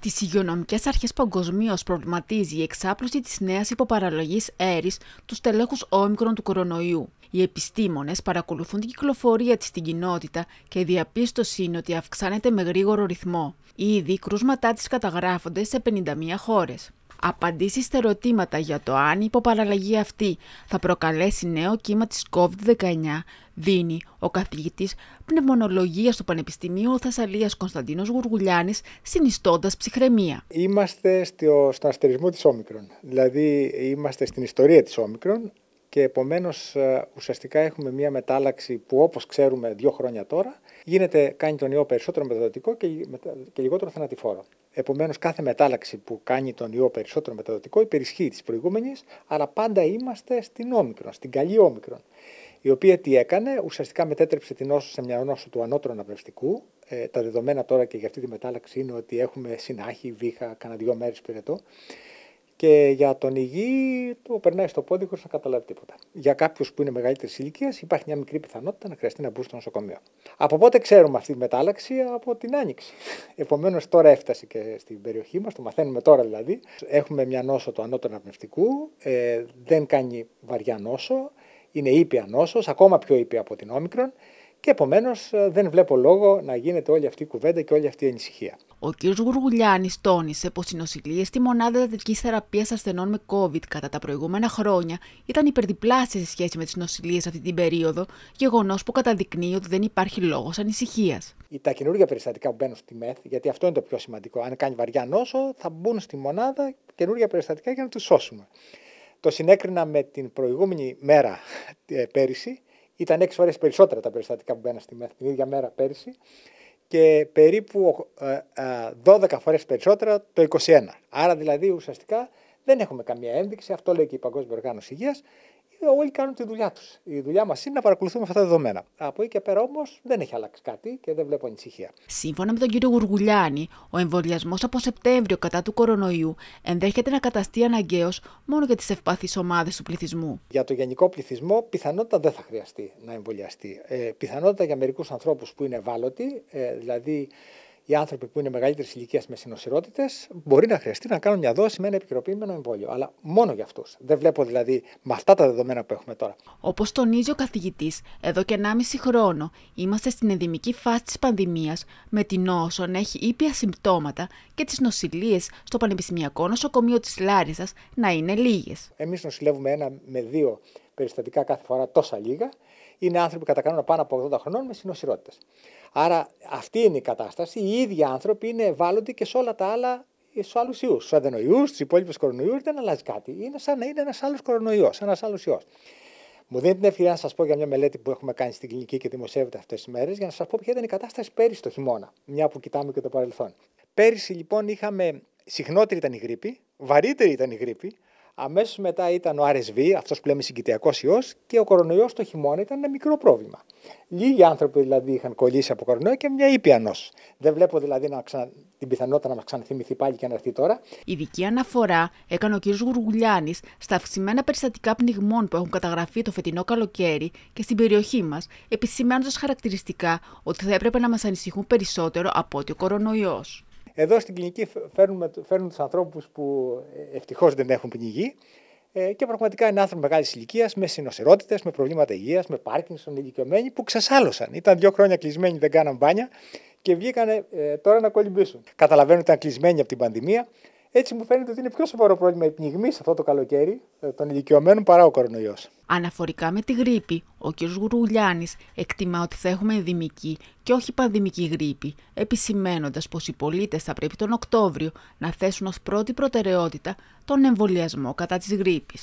Τις υγειονομικές αρχές παγκοσμίως προβληματίζει η εξάπλωση της νέας υποπαραλλαγή αίρη του τελέχου όμικρων του κορονοϊού. Οι επιστήμονες παρακολουθούν την κυκλοφορία της στην κοινότητα και η διαπίστωση είναι ότι αυξάνεται με γρήγορο ρυθμό. Ήδη κρούσματά της καταγράφονται σε 51 χώρες απαντήσει στα ερωτήματα για το αν η υποπαραλλαγή αυτή θα προκαλέσει νέο κύμα της COVID-19 δίνει ο καθηγητής πνευμονολογίας του Πανεπιστημίου Θεσσαλίας Κωνσταντίνος Γουργουλιάνης συνιστώντας ψυχραιμία. Είμαστε στο, στον αστερισμό της Όμικρον, δηλαδή είμαστε στην ιστορία της Όμικρον και επομένως ε, ουσιαστικά έχουμε μια μετάλλαξη που όπως ξέρουμε δύο χρόνια τώρα γίνεται, κάνει τον ιό περισσότερο μεταδοτικό και, και λιγότερο θανατηφόρο. Επομένως, κάθε μετάλλαξη που κάνει τον ιό περισσότερο μεταδοτικό υπερισχύει της προηγούμενης, αλλά πάντα είμαστε στην όμικρον, στην καλή όμικρον. Η οποία τι έκανε, ουσιαστικά μετέτρεψε την νόσο σε μια νόσο του ανώτερου αναπνευστικού. Ε, τα δεδομένα τώρα και για αυτή τη μετάλλαξη είναι ότι έχουμε συνάχη, βήχα, κανένα δυο μέρες πυρετό. Και για τον υγιή, το περνάει στο πόδι χωρίς να καταλάβει τίποτα. Για κάποιους που είναι μεγαλύτερης ηλικίας, υπάρχει μια μικρή πιθανότητα να χρειαστεί να μπουν στο νοσοκομείο. Από πότε ξέρουμε αυτή τη μετάλλαξη, από την άνοιξη. Επομένως, τώρα έφτασε και στην περιοχή μας, το μαθαίνουμε τώρα δηλαδή. Έχουμε μια νόσο του ανώτερου αναπνευστικού, ε, δεν κάνει βαριά νόσο, είναι ήπια νόσος, ακόμα πιο ήπια από την όμικρον. Και επομένως ε, δεν βλέπω λόγο να γίνεται όλη αυτή η κουβέντα και όλη αυτή η ανησυχία. Ο κ. Γουργουλιάνη τόνισε πως οι νοσηλίες στη μονάδα εντατική θεραπείας ασθενών με COVID κατά τα προηγούμενα χρόνια ήταν υπερδιπλάσια σε σχέση με τις νοσηλίες αυτή την περίοδο, γεγονός που καταδεικνύει ότι δεν υπάρχει λόγος ανησυχίας. Τα καινούργια περιστατικά που μπαίνουν στη ΜΕΘ, γιατί αυτό είναι το πιο σημαντικό, αν κάνει βαριά νόσο, θα μπουν στη μονάδα καινούργια περιστατικά για να τους σώσουμε. Το συνέκρινα με την προηγούμενη μέρα ε, πέρυσι, ήταν 6 φορές περισσότερα τα περιστατικά που μπαίναν στη ΜΕΘ την ίδια μέρα πέρυσι και περίπου 12 ε, ε, φορές περισσότερα το 21. Άρα δηλαδή ουσιαστικά δεν έχουμε καμία ένδειξη, αυτό λέει και η Παγκόσμια Οργάνωση Υγείας, όλοι κάνουν τη δουλειά τους. Η δουλειά μας είναι να παρακολουθούμε αυτά τα δεδομένα. Από εκεί και πέρα όμως δεν έχει αλλάξει κάτι και δεν βλέπω ανησυχία. Σύμφωνα με τον κύριο Γουργουλιάνη, ο εμβολιασμός από Σεπτέμβριο κατά του κορονοϊού ενδέχεται να καταστεί αναγκαίος μόνο για τις ευπαθεί ομάδες του πληθυσμού. Για το γενικό πληθυσμό, πιθανότητα δεν θα χρειαστεί να εμβολιαστεί. Ε, πιθανότητα για μερικούς ανθρώπους που είναι ευάλωτοι, ε, δηλαδή οι άνθρωποι που είναι μεγαλύτερης ηλικίας με συνοσυρότητες μπορεί να χρειαστεί να κάνουν μια δόση με ένα επικαιροποιημένο εμβόλιο. Αλλά μόνο για αυτούς. Δεν βλέπω δηλαδή με αυτά τα δεδομένα που έχουμε τώρα. Όπως τονίζει ο καθηγητής, εδώ και 1,5 χρόνο είμαστε στην ενδημική φάση της πανδημίας με την να έχει ήπια συμπτώματα και τις νοσηλίες στο Πανεπιστημιακό Νοσοκομείο της Λάρισας να είναι λίγες. Εμείς νοσηλεύουμε ένα με δύο περιστατικά κάθε φορά τόσα λίγα. Είναι άνθρωποι κατά κανόνα πάνω από 80 χρονών με συνοσυρότητε. Άρα αυτή είναι η κατάσταση. Οι ίδιοι άνθρωποι είναι ευάλωτοι και σε όλα τα άλλα στου άλλους ιούς. Στου αδενοϊού, στου υπόλοιπους κορονοϊούς δεν αλλάζει κάτι. Είναι σαν να είναι ένας άλλος κορονοϊός, ένας άλλος ιός. Μου δίνει την ευκαιρία να σας πω για μια μελέτη που έχουμε κάνει στην κλινική και δημοσιεύεται αυτές τις μέρες, για να σας πω ποια ήταν η κατάσταση πέρυσι το χειμώνα, μια που κοιτάμε και το παρελθόν. Πέρυσι λοιπόν είχαμε, συχνότερη ήταν η γρήπη, βαρύτερη ήταν η γρήπη, Αμέσως μετά ήταν ο RSV, αυτός που λέμε συγκητιακός ιός, και ο κορονοϊός το χειμώνα ήταν ένα μικρό πρόβλημα. Λίγοι άνθρωποι δηλαδή είχαν κολλήσει από κορονοϊό και μια ήπια νόσο. Δεν βλέπω δηλαδή να την πιθανότητα να μας ξαναθυμηθεί πάλι και να έρθει τώρα. Ειδική αναφορά έκανε ο κ. Γουργουλιάνης στα αυξημένα περιστατικά πνιγμών που έχουν καταγραφεί το φετινό καλοκαίρι και στην περιοχή μας, επισημένοντα χαρακτηριστικά ότι θα έπρεπε να μας ανησυχούν περισσότερο από ότι ο κορονοϊός. Εδώ στην κλινική φέρνουμε, φέρνουν τους ανθρώπους που ε, ευτυχώς δεν έχουν πνιγεί ε, και πραγματικά είναι άνθρωποι μεγάλης ηλικίας, με συνοσερότητες, με προβλήματα υγείας, με πάρκινσον, ηλικιωμένοι που ξεσάλωσαν. Ήταν δύο χρόνια κλεισμένοι, δεν κάναν μπάνια και βγήκαν ε, τώρα να κολυμπήσουν. Καταλαβαίνουν ότι ήταν κλεισμένοι από την πανδημία έτσι μου φαίνεται ότι είναι πιο σοβαρό πρόβλημα η πνιγμή σε αυτό το καλοκαίρι ε, των ηλικιωμένων παρά ο κορονοϊός. Αναφορικά με τη γρήπη, ο κ. Γουρουλιάνη εκτιμά ότι θα έχουμε ενδημική και όχι πανδημική γρήπη, επισημένοντας πως οι πολίτες θα πρέπει τον Οκτώβριο να θέσουν ως πρώτη προτεραιότητα τον εμβολιασμό κατά της γρήπης.